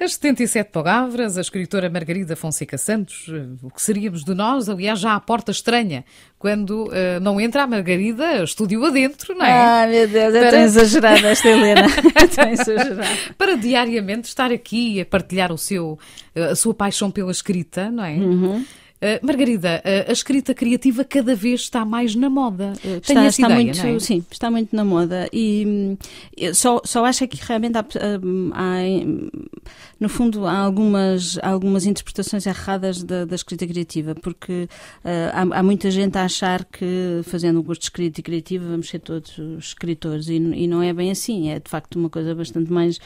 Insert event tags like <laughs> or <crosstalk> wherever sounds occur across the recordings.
As 77 palavras, a escritora Margarida Fonseca Santos, eh, o que seríamos de nós? Aliás, já à porta estranha. Quando uh, não entra a Margarida, estúdio adentro, não é? Ah, meu Deus, é Para... tão exagerada esta Helena. <laughs> é exagerada. Para diariamente estar aqui a partilhar o seu, eh, a sua paixão pela escrita, não é? Uhum. Uh, Margarida, uh, a escrita criativa cada vez está mais na moda. Uh, está, essa está ideia, muito, é? Sim, está muito na moda. E hum, só, só acho é que realmente há, hum, há, hum, no fundo, há algumas, algumas interpretações erradas da, da escrita criativa, porque há, há, muita gente a achar que fazendo um curso de escrita e criativa vamos ser todos escritores, e, e, não é bem assim. É de facto uma coisa bastante mais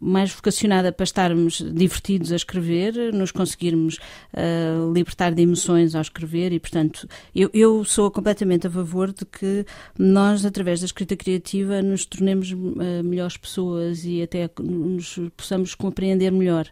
mais vocacionada para estarmos divertidos a escrever, nos conseguirmos uh, libertar de emoções ao escrever e, portanto, eu, eu, sou completamente a favor de que nós, através da escrita criativa, nos tornemos uh, melhores pessoas e até nos possamos compreender melhor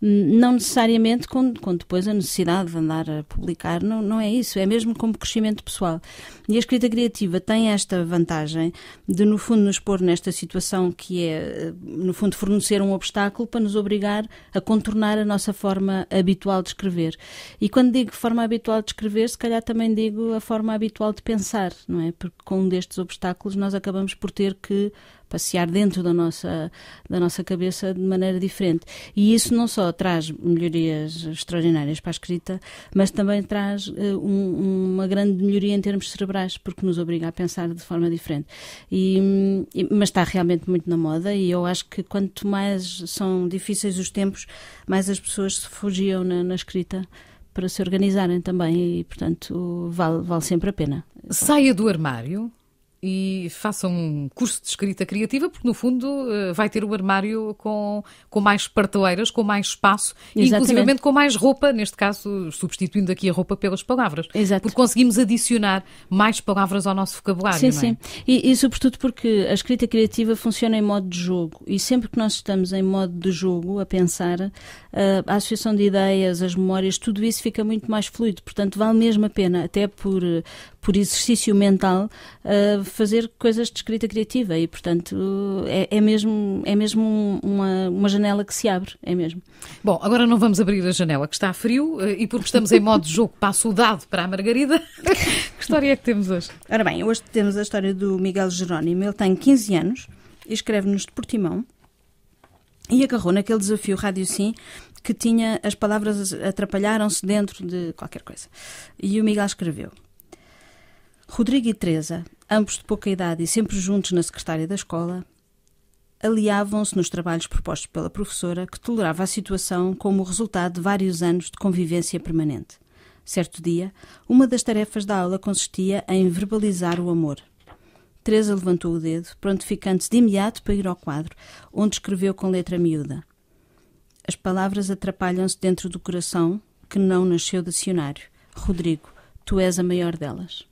não necessariamente com, com, depois a necessidade de andar a publicar, não, não é isso, é mesmo como crescimento pessoal. E a escrita criativa tem esta vantagem de, no fundo, nos pôr nesta situação que é, eh, no fundo, fornecer um obstáculo para nos obrigar a contornar a nossa forma habitual de escrever. E quando digo forma habitual de escrever, se calhar também digo a forma habitual de pensar, não é? Porque com um destes obstáculos nós acabamos por ter que passear dentro da nossa, da nossa cabeça de maneira diferente. E isso não só traz melhorias extraordinárias para a escrita, mas também traz uh, um, uma grande melhoria em termos cerebrais, porque nos obriga a pensar de forma diferente. E, mas está realmente muito na moda e eu acho que quanto mais são difíceis os tempos, mais as pessoas se fugiam na, na escrita para se organizarem também e, portanto, vale, vale sempre a pena. Saia do armário, e faça um curso de escrita criativa, porque no fundo eh, vai ter o um armário com, com mais prateleiras, com mais espaço, inclusive com mais roupa, neste caso substituindo aqui a roupa pelas palavras. Exato. Porque conseguimos adicionar mais palavras ao nosso vocabulário. Sim, é? sim. E, e sobretudo porque a escrita criativa funciona em modo de jogo e sempre que nós estamos em modo de jogo a pensar, eh, a associação de ideias, as memórias, tudo isso fica muito mais fluido. Portanto, vale mesmo a pena, até por, por exercício mental, uh, fazer coisas de escrita criativa e, portanto, é, é mesmo, é mesmo uma, uma janela que se abre, é mesmo. Bom, agora não vamos abrir a janela, que está frio eh, e porque estamos em modo jogo, passo o dado para a Margarida. <laughs> que história é que temos hoje? Ora bem, hoje temos a história do Miguel Jerónimo. Ele tem 15 anos e escreve-nos de Portimão e agarrou naquele desafio Rádio Sim que tinha as palavras atrapalharam-se dentro de qualquer coisa. E o Miguel escreveu: Rodrigo e Teresa, ambos de pouca idade e sempre juntos na secretária da escola, aliavam-se nos trabalhos propostos pela professora, que tolerava a situação como resultado de vários anos de convivência permanente. Certo dia, uma das tarefas da aula consistia em verbalizar o amor. Teresa levantou o dedo, prontificando-se de imediato para ir ao quadro, onde escreveu com letra miúda. As palavras atrapalham-se dentro do coração que não nasceu dicionário. Rodrigo, tu és a maior delas.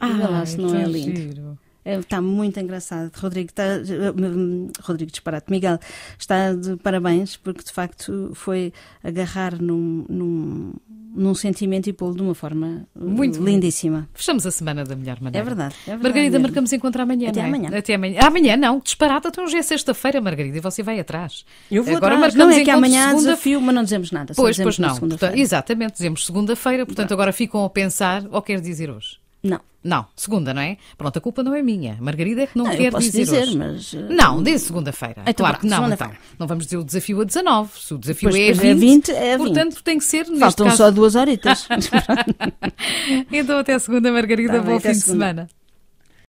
Ah, se não é lindo. Giro. Está é, muito engraçado. Rodrigo, está, eh, eh, eh, Rodrigo Disparate, Miguel, está de parabéns, porque de facto foi agarrar num, num, num sentimento e pô-lo de uma forma muito lindíssima. Bom. Fechamos a semana da melhor maneira. É verdade. É verdade Margarida, mesmo. marcamos encontro amanhã. Até é? amanhã. Até amanhã. Ah, amanhã não, disparate, Então hoje é sexta-feira, Margarida, e você vai atrás. Eu vou agora atrás. Marcamos não é que amanhã segunda... desafio, mas não dizemos nada. Pois, pois não. Portanto, exatamente, dizemos segunda-feira, portanto não. agora ficam a pensar, ou quer dizer hoje? Não. Não, segunda, não é? Pronto, a culpa não é minha. Margarida é que não, não quer dizer, dizer hoje. mas... Eh, não, dê segunda-feira. É claro que não, então. Não vamos dizer o desafio a 19, se o desafio é, a 20, é 20, é 20. Portanto, tem que ser, Faltam neste Faltam só duas horitas. <laughs> <laughs> então, até a segunda, Margarida. Tá bom fim de semana.